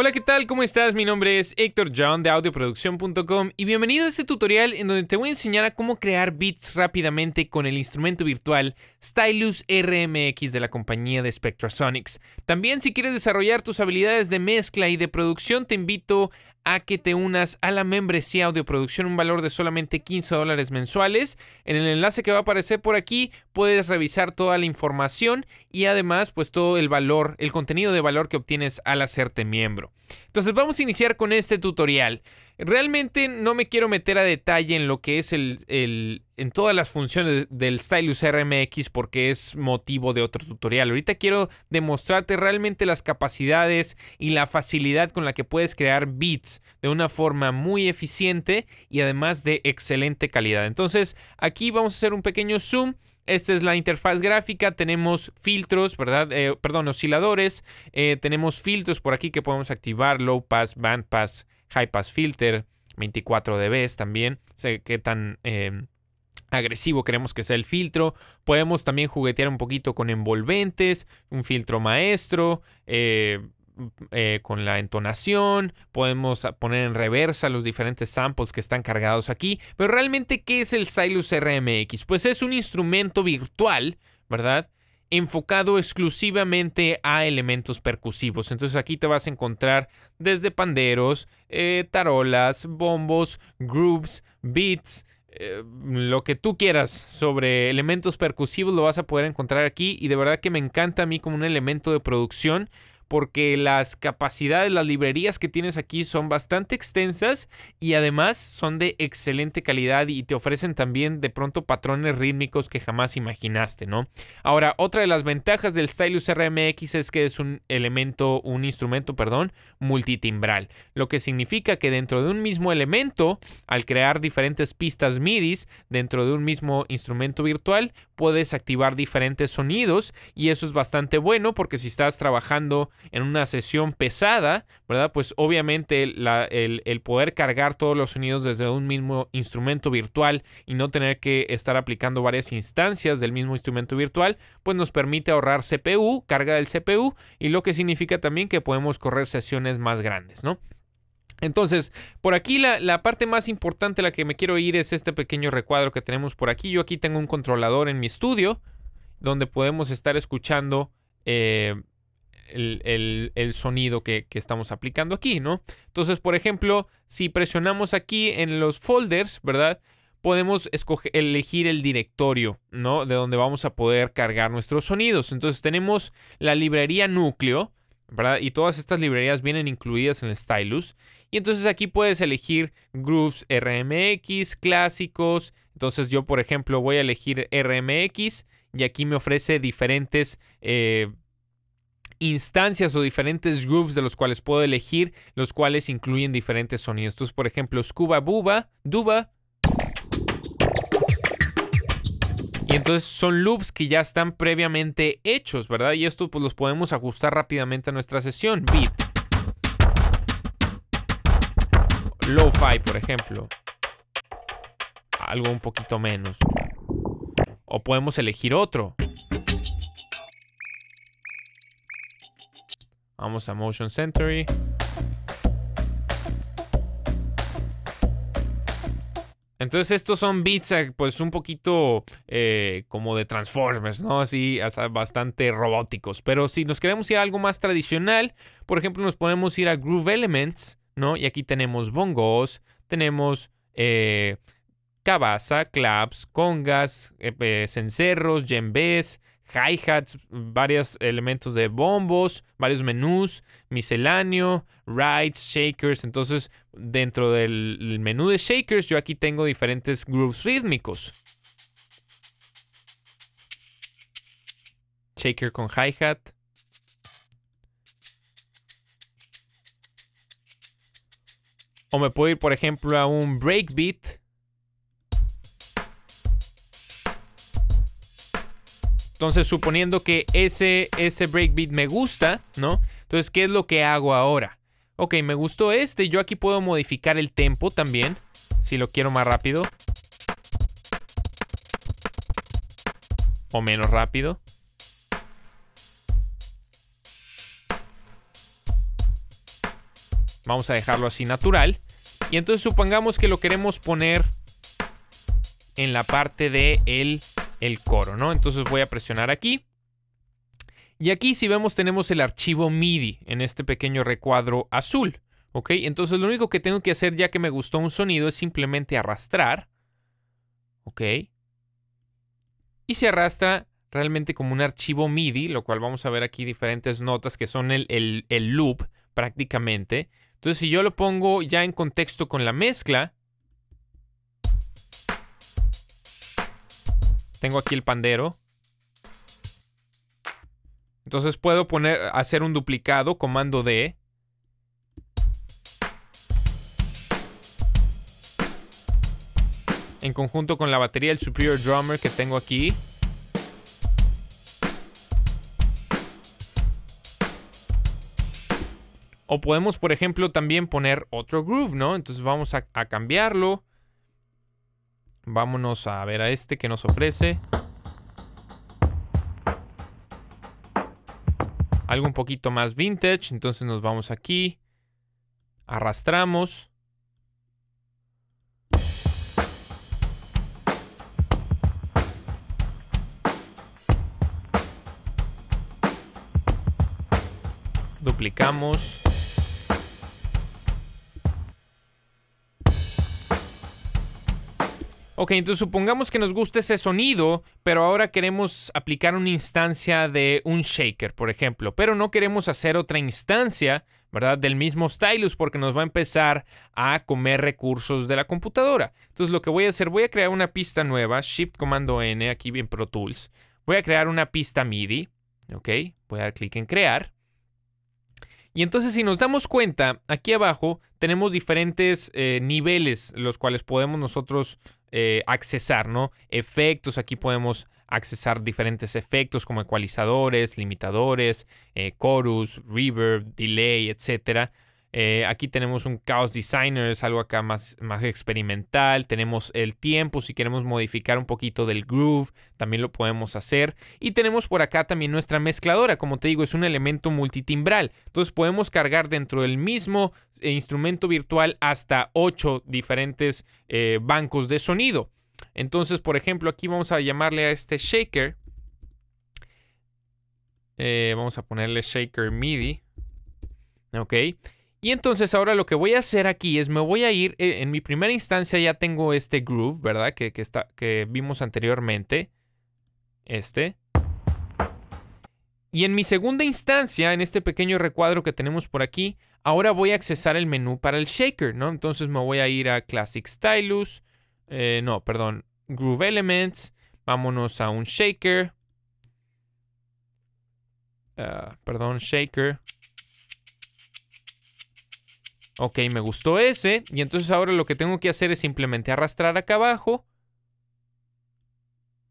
Hola, ¿qué tal? ¿Cómo estás? Mi nombre es Héctor John de audioproducción.com y bienvenido a este tutorial en donde te voy a enseñar a cómo crear beats rápidamente con el instrumento virtual Stylus RMX de la compañía de Spectrasonics. También si quieres desarrollar tus habilidades de mezcla y de producción te invito a que te unas a la membresía audioproducción, un valor de solamente 15 dólares mensuales. En el enlace que va a aparecer por aquí puedes revisar toda la información y además pues todo el valor, el contenido de valor que obtienes al hacerte miembro. Entonces vamos a iniciar con este tutorial. Realmente no me quiero meter a detalle en lo que es el, en todas las funciones del Stylus RMX porque es motivo de otro tutorial. Ahorita quiero demostrarte realmente las capacidades y la facilidad con la que puedes crear beats de una forma muy eficiente y además de excelente calidad. Entonces aquí vamos a hacer un pequeño zoom. Esta es la interfaz gráfica, tenemos filtros, ¿verdad? Eh, perdón, osciladores, eh, tenemos filtros por aquí que podemos activar, low pass, band pass, high pass filter, 24 dB también, sé qué tan em, agresivo queremos que sea el filtro. Podemos también juguetear un poquito con envolventes, un filtro maestro, eh, eh, con la entonación, podemos poner en reversa los diferentes samples que están cargados aquí. Pero realmente, ¿qué es el Silus RMX? Pues es un instrumento virtual, ¿verdad? enfocado exclusivamente a elementos percusivos. Entonces aquí te vas a encontrar desde panderos, eh, tarolas, bombos, grooves, beats, eh, lo que tú quieras sobre elementos percusivos lo vas a poder encontrar aquí y de verdad que me encanta a mí como un elemento de producción porque las capacidades, las librerías que tienes aquí son bastante extensas y además son de excelente calidad y te ofrecen también de pronto patrones rítmicos que jamás imaginaste, ¿no? Ahora, otra de las ventajas del Stylus RMX es que es un elemento, un instrumento, perdón, multitimbral, lo que significa que dentro de un mismo elemento, al crear diferentes pistas MIDI dentro de un mismo instrumento virtual, puedes activar diferentes sonidos y eso es bastante bueno porque si estás trabajando en una sesión pesada, ¿verdad? Pues obviamente el, poder cargar todos los sonidos desde un mismo instrumento virtual y no tener que estar aplicando varias instancias del mismo instrumento virtual, pues nos permite ahorrar CPU, carga del CPU, y lo que significa también que podemos correr sesiones más grandes, ¿no? Entonces, por aquí la, parte más importante la que me quiero ir es este pequeño recuadro que tenemos por aquí. Yo aquí tengo un controlador en mi estudio donde podemos estar escuchando eh, el, sonido que, estamos aplicando aquí, ¿no? Entonces, por ejemplo, si presionamos aquí en los folders, ¿verdad? Podemos escoger, elegir el directorio, ¿no? De donde vamos a poder cargar nuestros sonidos. Entonces tenemos la librería núcleo, ¿verdad? Y todas estas librerías vienen incluidas en stylus. Y entonces aquí puedes elegir grooves RMX, clásicos. Entonces yo, por ejemplo, voy a elegir RMX y aquí me ofrece diferentes eh, instancias o diferentes grooves de los cuales puedo elegir, los cuales incluyen diferentes sonidos. Entonces, por ejemplo, Scuba Buba, Duba. Y entonces son loops que ya están previamente hechos, ¿verdad? Y esto pues los podemos ajustar rápidamente a nuestra sesión. Beat. Lo-fi, por ejemplo. Algo un poquito menos. O podemos elegir otro. Vamos a Motion Century. Entonces estos son beats eh, pues un poquito eh, como de Transformers, ¿no? Así hasta bastante robóticos. Pero si nos queremos ir a algo más tradicional, por ejemplo nos podemos ir a Groove Elements, ¿no? Y aquí tenemos bongos, tenemos eh, cabaza, claps, congas, cencerros, djembes, hi-hats, varios elementos de bombos, varios menús, misceláneo, rides, shakers. Entonces, dentro del menú de shakers, yo aquí tengo diferentes grooves rítmicos. Shaker con hi-hat. O me puedo ir, por ejemplo, a un breakbeat. Entonces, suponiendo que ese, ese breakbeat me gusta, ¿no? Entonces, ¿qué es lo que hago ahora? Ok, me gustó este. Yo aquí puedo modificar el tempo también, si lo quiero más rápido. O menos rápido. Vamos a dejarlo así natural. Y entonces supongamos que lo queremos poner en la parte de el el coro, ¿no? Entonces voy a presionar aquí. Y aquí si vemos tenemos el archivo MIDI en este pequeño recuadro azul. ¿Ok? Entonces lo único que tengo que hacer ya que me gustó un sonido es simplemente arrastrar. ¿Ok? Y se arrastra realmente como un archivo MIDI, lo cual vamos a ver aquí diferentes notas que son el, el, el loop prácticamente. Entonces si yo lo pongo ya en contexto con la mezcla, Tengo aquí el pandero. Entonces puedo poner, hacer un duplicado, comando D. En conjunto con la batería, el Superior Drummer que tengo aquí. O podemos, por ejemplo, también poner otro groove, ¿no? Entonces vamos a, a cambiarlo. Vámonos a ver a este que nos ofrece. Algo un poquito más vintage. Entonces nos vamos aquí. Arrastramos. Duplicamos. Ok, entonces supongamos que nos gusta ese sonido, pero ahora queremos aplicar una instancia de un shaker, por ejemplo, pero no queremos hacer otra instancia, ¿verdad? Del mismo stylus porque nos va a empezar a comer recursos de la computadora. Entonces lo que voy a hacer, voy a crear una pista nueva, Shift Comando N, aquí bien Pro Tools. Voy a crear una pista MIDI, ¿ok? Voy a dar clic en crear. Y entonces si nos damos cuenta, aquí abajo tenemos diferentes eh, niveles los cuales podemos nosotros eh, accesar, ¿no? Efectos, aquí podemos accesar diferentes efectos como ecualizadores, limitadores, eh, chorus, reverb, delay, etcétera eh, aquí tenemos un Chaos Designer, es algo acá más, más experimental. Tenemos el tiempo, si queremos modificar un poquito del groove, también lo podemos hacer. Y tenemos por acá también nuestra mezcladora, como te digo, es un elemento multitimbral. Entonces podemos cargar dentro del mismo eh, instrumento virtual hasta 8 diferentes eh, bancos de sonido. Entonces, por ejemplo, aquí vamos a llamarle a este shaker. vamos a ponerle shaker MIDI. Ok. Y entonces ahora lo que voy a hacer aquí es me voy a ir, eh, en mi primera instancia ya tengo este groove, ¿verdad? Que, está, que vimos anteriormente. Este. Y en mi segunda instancia, en este pequeño recuadro que tenemos por aquí, ahora voy a accesar el menú para el shaker, ¿no? Entonces me voy a ir a Classic Stylus, eh, no, perdón, Groove Elements, vámonos a un shaker. Ah, perdón, shaker. Ok, me gustó ese. Y entonces ahora lo que tengo que hacer es simplemente arrastrar acá abajo.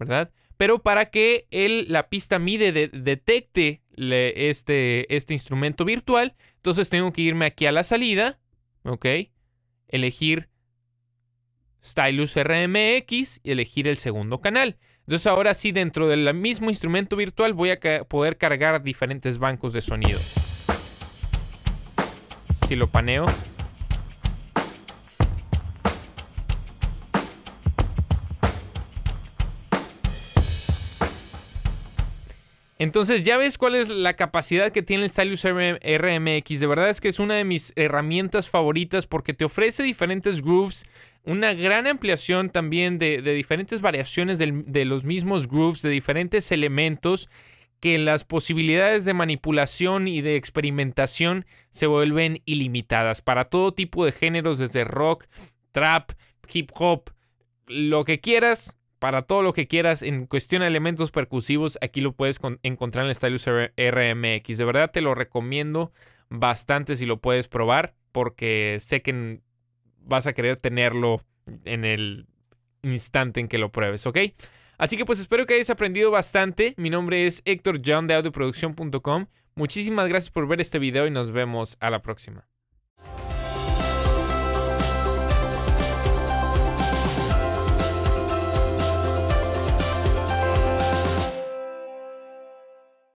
¿Verdad? Pero para que la pista mide, detecte este, este instrumento virtual, entonces tengo que irme aquí a la salida. Ok. Elegir Stylus RMX y elegir el segundo canal. Entonces ahora sí, dentro del mismo instrumento virtual voy a poder cargar diferentes bancos de sonido si lo paneo. Entonces ya ves cuál es la capacidad que tiene el Stylus RMX. De verdad es que es una de mis herramientas favoritas porque te ofrece diferentes grooves, una gran ampliación también de, diferentes variaciones de los mismos grooves, de diferentes elementos que las posibilidades de manipulación y de experimentación se vuelven ilimitadas para todo tipo de géneros, desde rock, trap, hip hop, lo que quieras, para todo lo que quieras en cuestión de elementos percusivos, aquí lo puedes encontrar en el Stylus RMX. De verdad te lo recomiendo bastante si lo puedes probar, porque sé que vas a querer tenerlo en el instante en que lo pruebes, ¿ok? Así que pues espero que hayas aprendido bastante. Mi nombre es Héctor John de audioproducción.com. Muchísimas gracias por ver este video y nos vemos a la próxima.